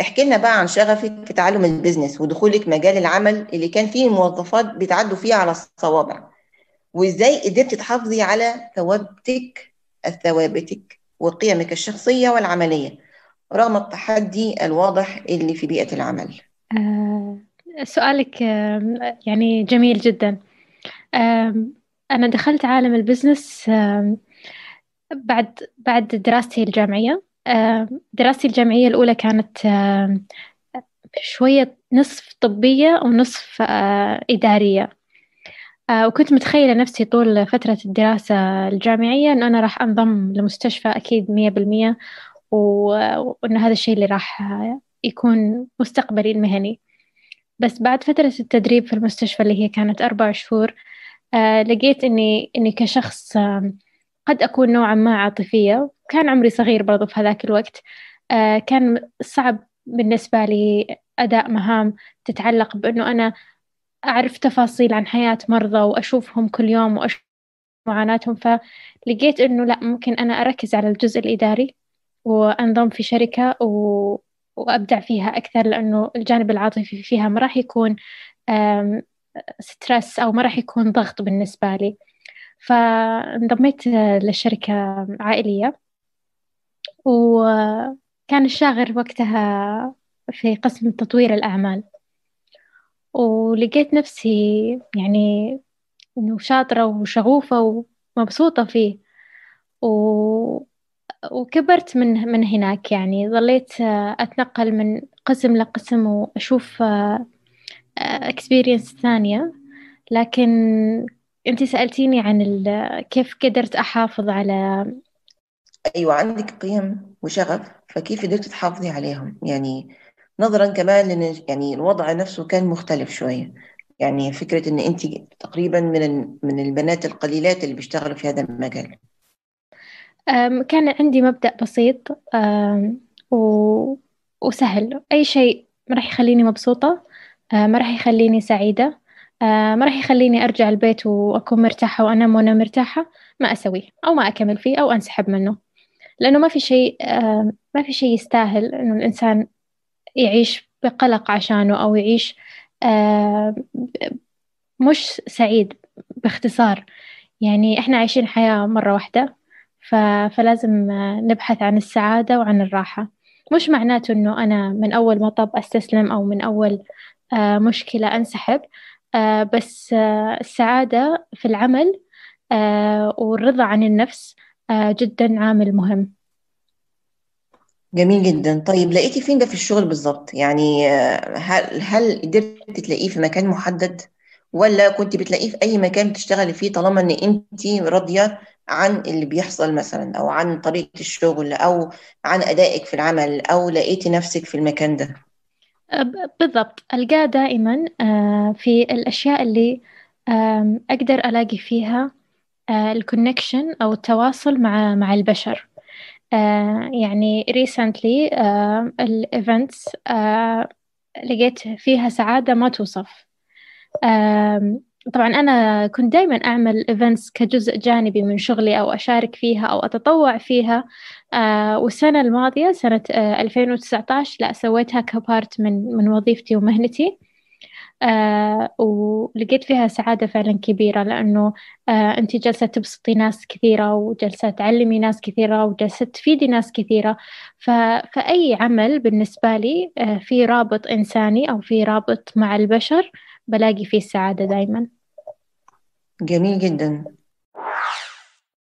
احكي لنا بقى عن شغفك في تعلم البيزنس ودخولك مجال العمل اللي كان فيه الموظفات بيتعدوا فيه على الصوابع وازاي قدرت تحافظي على ثوابتك ثوابتك وقيمك الشخصية والعملية رغم التحدي الواضح اللي في بيئة العمل آه سؤالك آه يعني جميل جدا آه أنا دخلت عالم البزنس بعد بعد دراستي الجامعية آه، دراستي الجامعية الأولى كانت آه، شوية نصف طبية ونصف آه، إدارية وكنت متخيلة نفسي طول فترة الدراسة الجامعية أنه أنا راح أنضم لمستشفى أكيد مية بالمية وأن هذا الشيء اللي راح يكون مستقبلي المهني بس بعد فترة التدريب في المستشفى اللي هي كانت أربع شهور لقيت أني, إني كشخص قد أكون نوعا ما عاطفية كان عمري صغير برضو في هذاك الوقت آه، كان صعب بالنسبة لي أداء مهام تتعلق بأنه أنا أعرف تفاصيل عن حياة مرضى وأشوفهم كل يوم وأشوف معاناتهم فلقيت أنه لا ممكن أنا أركز على الجزء الإداري وأنضم في شركة و... وأبدع فيها أكثر لأنه الجانب العاطفي فيها ما راح يكون ستريس أو ما راح يكون ضغط بالنسبة لي فانضميت لشركة عائلية وكان الشاغر وقتها في قسم تطوير الأعمال ولقيت نفسي يعني إنه شاطرة وشغوفة ومبسوطة فيه و... وكبرت من من هناك يعني ظليت أتنقل من قسم لقسم وأشوف اكسبيرينس آه، ثانية لكن أنت سألتيني عن ال... كيف قدرت أحافظ على أيوة عندك قيم وشغف فكيف قدرت تحافظي عليهم يعني نظرا كمان لأن يعني الوضع نفسه كان مختلف شوية يعني فكرة إن أنت تقريبا من من البنات القليلات اللي بيشتغلوا في هذا المجال كان عندي مبدأ بسيط و... وسهل أي شيء ما راح يخليني مبسوطة ما راح يخليني سعيدة ما راح يخليني أرجع البيت وأكون مرتاحة وأنام وأنا مرتاحة ما أسويه أو ما أكمل فيه أو أنسحب منه لأنه ما في شيء ما في شيء يستاهل إنه الإنسان يعيش بقلق عشانه أو يعيش مش سعيد باختصار يعني إحنا عايشين حياة مرة واحدة فلازم نبحث عن السعادة وعن الراحة مش معناته إنه أنا من أول مطب أستسلم أو من أول آه، مشكلة أنسحب آه، بس آه، السعادة في العمل والرضا عن النفس آه، جدا عامل مهم جميل جدا طيب لقيتي فين ده في الشغل بالظبط يعني آه، هل هل قدرتي تلاقيه في مكان محدد ولا كنت بتلاقيه في اي مكان بتشتغلي فيه طالما ان انت راضيه عن اللي بيحصل مثلا او عن طريقه الشغل او عن ادائك في العمل او لقيتي نفسك في المكان ده آه، بالضبط القاه دائما في الاشياء اللي اقدر الاقي فيها آه، الكونكشن أو التواصل مع مع البشر آه، يعني recently آه، الإيفنتس لقيت فيها سعادة ما توصف طبعا أنا كنت دائما أعمل إيفنتس كجزء جانبي من شغلي أو أشارك فيها أو أتطوع فيها والسنة الماضية سنة 2019 لا سويتها كبارت من من وظيفتي ومهنتي آه، ولقيت فيها سعادة فعلا كبيرة لأنه آه، أنت جالسة تبسطي ناس كثيرة وجالسة تعلمي ناس كثيرة وجالسة تفيدي ناس كثيرة فأي عمل بالنسبة لي آه، في رابط إنساني أو في رابط مع البشر بلاقي فيه السعادة دايما جميل جدا